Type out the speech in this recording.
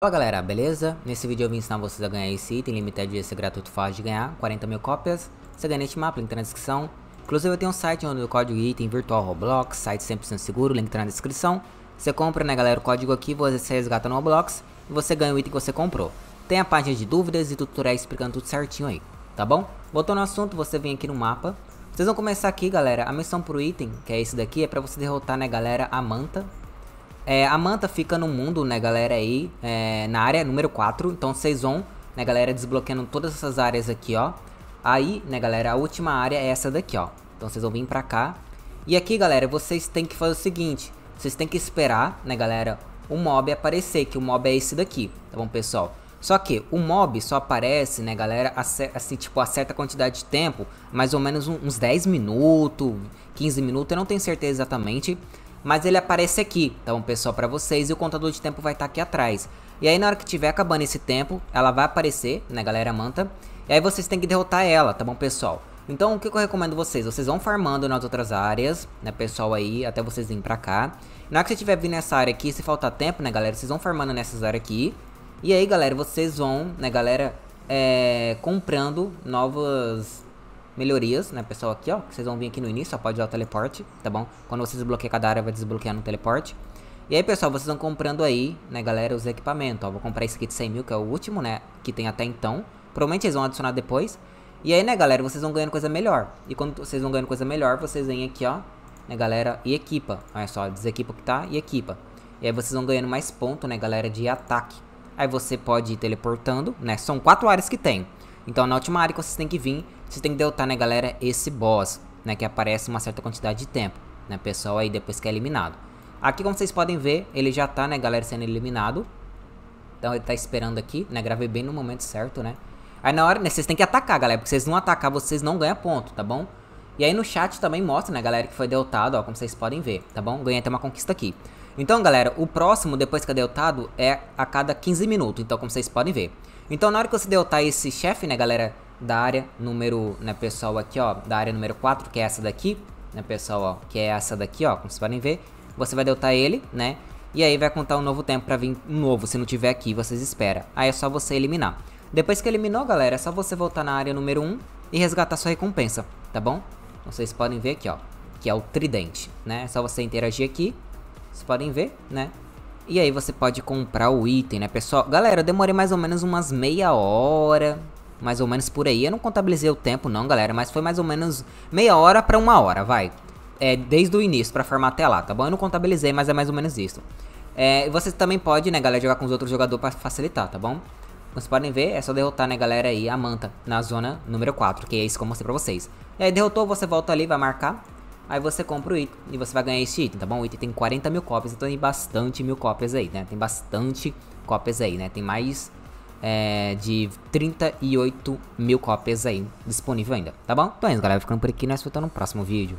Fala galera, beleza? Nesse vídeo eu vim ensinar vocês a ganhar esse item limitado de ser gratuito fácil de ganhar, 40 mil cópias. Você ganha neste mapa, link tá na descrição. Inclusive eu tenho um site onde o código item virtual Roblox, site 100% seguro, link tá na descrição. Você compra né galera o código aqui, você resgata no Roblox e você ganha o item que você comprou. Tem a página de dúvidas e tutoriais explicando tudo certinho aí, tá bom? Voltando ao assunto, você vem aqui no mapa. Vocês vão começar aqui galera, a missão pro item, que é esse daqui, é pra você derrotar né galera a manta, é, a Manta fica no mundo, né, galera, aí, é, na área número 4. Então, vocês vão, né, galera, desbloqueando todas essas áreas aqui, ó. Aí, né, galera, a última área é essa daqui, ó. Então, vocês vão vir pra cá. E aqui, galera, vocês têm que fazer o seguinte. Vocês têm que esperar, né, galera, o mob aparecer, que o mob é esse daqui, tá bom, pessoal? Só que o mob só aparece, né, galera, assim, tipo, a certa quantidade de tempo, mais ou menos uns 10 minutos, 15 minutos, eu não tenho certeza exatamente, mas ele aparece aqui, tá então, bom pessoal, para vocês, e o contador de tempo vai estar tá aqui atrás. E aí na hora que tiver acabando esse tempo, ela vai aparecer, né galera, manta, e aí vocês têm que derrotar ela, tá bom pessoal? Então o que, eu recomendo vocês? Vocês vão farmando nas outras áreas, né pessoal aí, até vocês virem pra cá. Na hora que você tiver vindo nessa área aqui, se faltar tempo, né galera, vocês vão farmando nessas áreas aqui. E aí galera, vocês vão, né galera, é, comprando novas melhorias, né, pessoal, aqui, ó. Que vocês vão vir aqui no início, ó, pode usar o teleporte, tá bom? Quando você desbloqueia cada área, vai desbloquear no teleporte. E aí, pessoal, vocês vão comprando aí, né, galera, os equipamentos, ó. Vou comprar esse kit 100 mil, que é o último, né, que tem até então. Provavelmente eles vão adicionar depois. E aí, né, galera, vocês vão ganhando coisa melhor. E quando vocês vão ganhando coisa melhor, vocês vêm aqui, ó, né, galera, e equipa. Olha só, desequipa o que tá e equipa. E aí vocês vão ganhando mais ponto, né, galera, de ataque. Aí você pode ir teleportando, né? São quatro áreas que tem. Então, na última área que vocês têm que vir você tem que derrotar, né, galera, esse boss, né, que aparece uma certa quantidade de tempo, né, pessoal, aí depois que é eliminado. Aqui, como vocês podem ver, ele já tá, né, galera, sendo eliminado. Então ele tá esperando aqui, né, gravei bem no momento certo, né. Aí na hora, né, vocês têm que atacar, galera, porque vocês não atacar, vocês não ganham ponto, tá bom? E aí no chat também mostra, né, galera, que foi derrotado, ó, como vocês podem ver, tá bom? Ganhei até uma conquista aqui. Então, galera, o próximo, depois que é derrotado, é a cada 15 minutos, então como vocês podem ver. Então na hora que você derrotar esse chefe, né, galera, da área número, né, pessoal, aqui, ó, da área número 4, que é essa daqui, né, pessoal, ó, que é essa daqui, ó, como vocês podem ver, você vai deltar ele, né, e aí vai contar um novo tempo para vir um novo, se não tiver aqui, vocês espera. Aí é só você eliminar. Depois que eliminou, galera, é só você voltar na área número 1 e resgatar sua recompensa, tá bom? Então, vocês podem ver aqui, ó, que é o tridente, né, é só você interagir aqui, vocês podem ver, né, e aí você pode comprar o item, né, pessoal? Galera, eu demorei mais ou menos umas meia hora, mais ou menos por aí. Eu não contabilizei o tempo não, galera, mas foi mais ou menos meia hora para uma hora, vai. É, desde o início para farmar até lá, tá bom? Eu não contabilizei, mas é mais ou menos isso. É, você também pode, né, galera, jogar com os outros jogadores para facilitar, tá bom? Como vocês podem ver, é só derrotar, né, galera, aí a manta na zona número 4, que é isso que eu mostrei pra vocês. E aí derrotou, você volta ali, vai marcar, aí você compra o item e você vai ganhar esse item, tá bom? O item tem 40 mil cópias, então tem bastante mil cópias aí, né? Tem bastante cópias aí, né? Tem mais é, de 38 mil cópias aí disponível ainda, tá bom? Então é isso, galera. Ficando por aqui, nós voltamos no próximo vídeo.